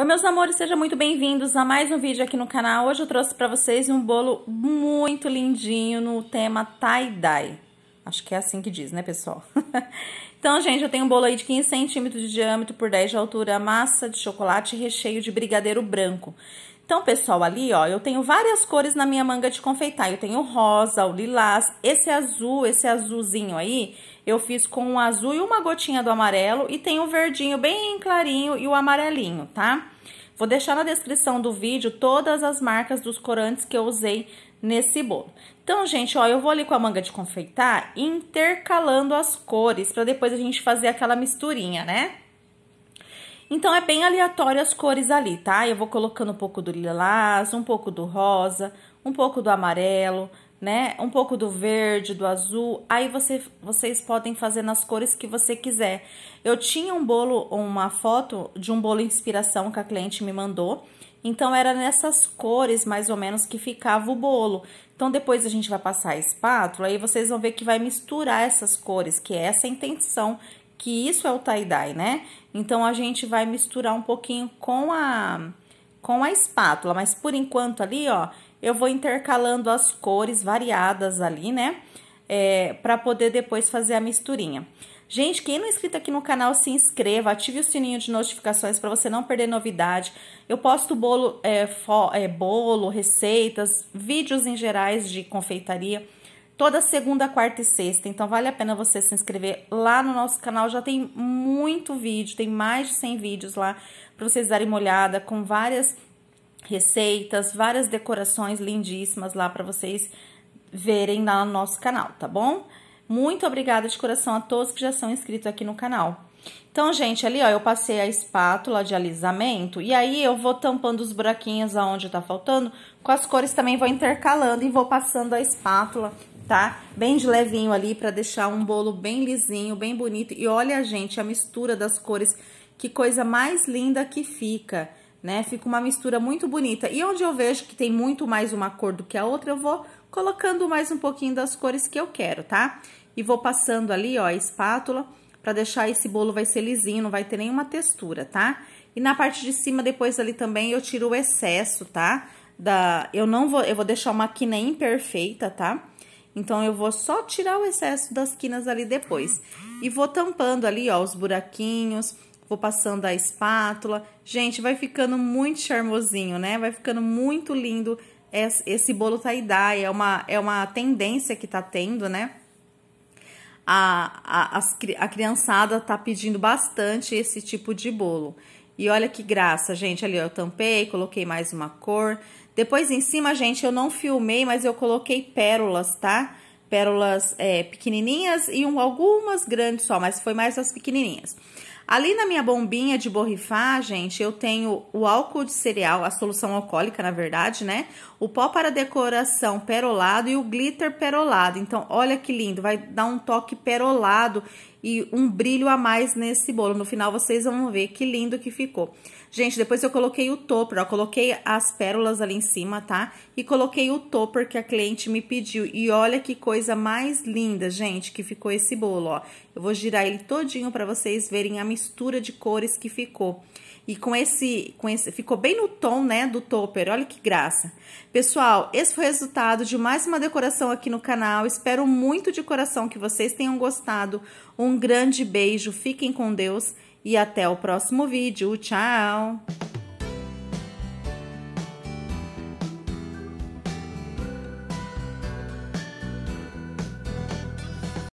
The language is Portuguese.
Oi meus amores, sejam muito bem-vindos a mais um vídeo aqui no canal. Hoje eu trouxe para vocês um bolo muito lindinho no tema tie-dye. Acho que é assim que diz, né pessoal? então gente, eu tenho um bolo aí de 15 centímetros de diâmetro por 10 de altura, massa de chocolate e recheio de brigadeiro branco. Então, pessoal, ali, ó, eu tenho várias cores na minha manga de confeitar. Eu tenho rosa, o lilás, esse azul, esse azulzinho aí, eu fiz com um azul e uma gotinha do amarelo. E tem o verdinho bem clarinho e o amarelinho, tá? Vou deixar na descrição do vídeo todas as marcas dos corantes que eu usei nesse bolo. Então, gente, ó, eu vou ali com a manga de confeitar intercalando as cores para depois a gente fazer aquela misturinha, né? Então é bem aleatório as cores ali, tá? Eu vou colocando um pouco do lilás, um pouco do rosa, um pouco do amarelo, né? Um pouco do verde, do azul. Aí você, vocês podem fazer nas cores que você quiser. Eu tinha um bolo, uma foto de um bolo inspiração que a cliente me mandou. Então era nessas cores mais ou menos que ficava o bolo. Então depois a gente vai passar a espátula e vocês vão ver que vai misturar essas cores, que é essa a intenção que isso é o tie-dye, né? Então, a gente vai misturar um pouquinho com a, com a espátula, mas por enquanto ali, ó, eu vou intercalando as cores variadas ali, né? É, para poder depois fazer a misturinha. Gente, quem não é inscrito aqui no canal, se inscreva, ative o sininho de notificações para você não perder novidade. Eu posto bolo, é, é, bolo, receitas, vídeos em gerais de confeitaria toda segunda, quarta e sexta. Então vale a pena você se inscrever lá no nosso canal. Já tem muito vídeo, tem mais de 100 vídeos lá para vocês darem uma olhada com várias receitas, várias decorações lindíssimas lá para vocês verem lá no nosso canal, tá bom? Muito obrigada de coração a todos que já são inscritos aqui no canal. Então, gente, ali ó, eu passei a espátula de alisamento e aí eu vou tampando os buraquinhos aonde tá faltando, com as cores também vou intercalando e vou passando a espátula tá? Bem de levinho ali para deixar um bolo bem lisinho, bem bonito. E olha, gente, a mistura das cores, que coisa mais linda que fica, né? Fica uma mistura muito bonita. E onde eu vejo que tem muito mais uma cor do que a outra, eu vou colocando mais um pouquinho das cores que eu quero, tá? E vou passando ali, ó, a espátula para deixar esse bolo vai ser lisinho, não vai ter nenhuma textura, tá? E na parte de cima, depois ali também, eu tiro o excesso, tá? Da, eu não vou, eu vou deixar uma quina imperfeita, tá? Então, eu vou só tirar o excesso das quinas ali depois. E vou tampando ali, ó, os buraquinhos, vou passando a espátula. Gente, vai ficando muito charmosinho, né? Vai ficando muito lindo esse bolo Taidai. É uma, é uma tendência que tá tendo, né? a, a, a, criançada tá pedindo bastante esse tipo de bolo. E olha que graça, gente, ali eu tampei, coloquei mais uma cor. Depois em cima, gente, eu não filmei, mas eu coloquei pérolas, tá? Pérolas é, pequenininhas e um, algumas grandes só, mas foi mais as pequenininhas. Ali na minha bombinha de borrifar, gente, eu tenho o álcool de cereal, a solução alcoólica, na verdade, né? O pó para decoração perolado e o glitter perolado. Então, olha que lindo, vai dar um toque perolado e um brilho a mais nesse bolo. No final vocês vão ver que lindo que ficou. Gente, depois eu coloquei o topper, ó, coloquei as pérolas ali em cima, tá? E coloquei o topper que a cliente me pediu. E olha que coisa mais linda, gente, que ficou esse bolo, ó. Eu vou girar ele todinho para vocês verem a mistura de cores que ficou. E com esse, com esse, ficou bem no tom, né, do topper, olha que graça. Pessoal, esse foi o resultado de mais uma decoração aqui no canal. Espero muito de coração que vocês tenham gostado. Um um grande beijo, fiquem com Deus e até o próximo vídeo. Tchau!